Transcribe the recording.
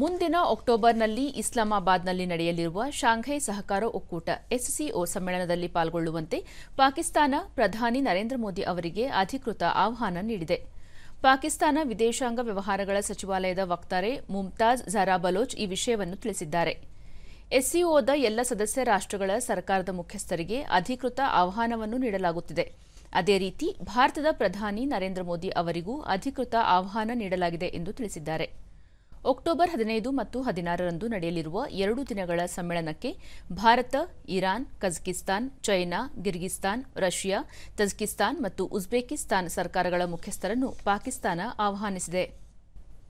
ಮುಂದಿನ ಅಕ್ಟೋಬರ್ನಲ್ಲಿ ಇಸ್ಲಾಮಾಬಾದ್ನಲ್ಲಿ ನಡೆಯಲಿರುವ ಶಾಂಘೈ ಸಹಕಾರ ಒಕ್ಕೂಟ ಎಸ್ಸಿಒ ಸಮ್ಮೇಳನದಲ್ಲಿ ಪಾಲ್ಗೊಳ್ಳುವಂತೆ ಪಾಕಿಸ್ತಾನ ಪ್ರಧಾನಿ ನರೇಂದ್ರ ಮೋದಿ ಅವರಿಗೆ ಅಧಿಕೃತ ಆಹ್ವಾನ ನೀಡಿದೆ ಪಾಕಿಸ್ತಾನ ವಿದೇಶಾಂಗ ವ್ಯವಹಾರಗಳ ಸಚಿವಾಲಯದ ವಕ್ತಾರೆ ಮುಮ್ತಾಜ್ ಝರಾ ಬಲೋಚ್ ಈ ವಿಷಯವನ್ನು ತಿಳಿಸಿದ್ದಾರೆ ಎಸ್ಸಿಒದ ಎಲ್ಲ ಸದಸ್ಯ ರಾಷ್ಟ್ರಗಳ ಸರ್ಕಾರದ ಮುಖ್ಯಸ್ಥರಿಗೆ ಅಧಿಕೃತ ಆಹ್ವಾನವನ್ನು ನೀಡಲಾಗುತ್ತಿದೆ ಅದೇ ರೀತಿ ಭಾರತದ ಪ್ರಧಾನಿ ನರೇಂದ್ರ ಮೋದಿ ಅವರಿಗೂ ಅಧಿಕೃತ ಆಹ್ವಾನ ನೀಡಲಾಗಿದೆ ಎಂದು ತಿಳಿಸಿದ್ದಾರೆ ಅಕ್ಟೋಬರ್ ಹದಿನೈದು ಮತ್ತು ಹದಿನಾರರಂದು ನಡೆಯಲಿರುವ ಎರಡು ದಿನಗಳ ಸಮ್ಮೇಳನಕ್ಕೆ Bharat Iran Kazakhstan China Kyrgyzstan Russia Tajikistan ಮತ್ತು ಉಜ್ಬೇಕಿಸ್ತಾನ್ ಸರ್ಕಾರಗಳ ಮುಖ್ಯಸ್ಥರನ್ನು ಪಾಕಿಸ್ತಾನ ಆಹ್ವಾನಿಸಿದೆ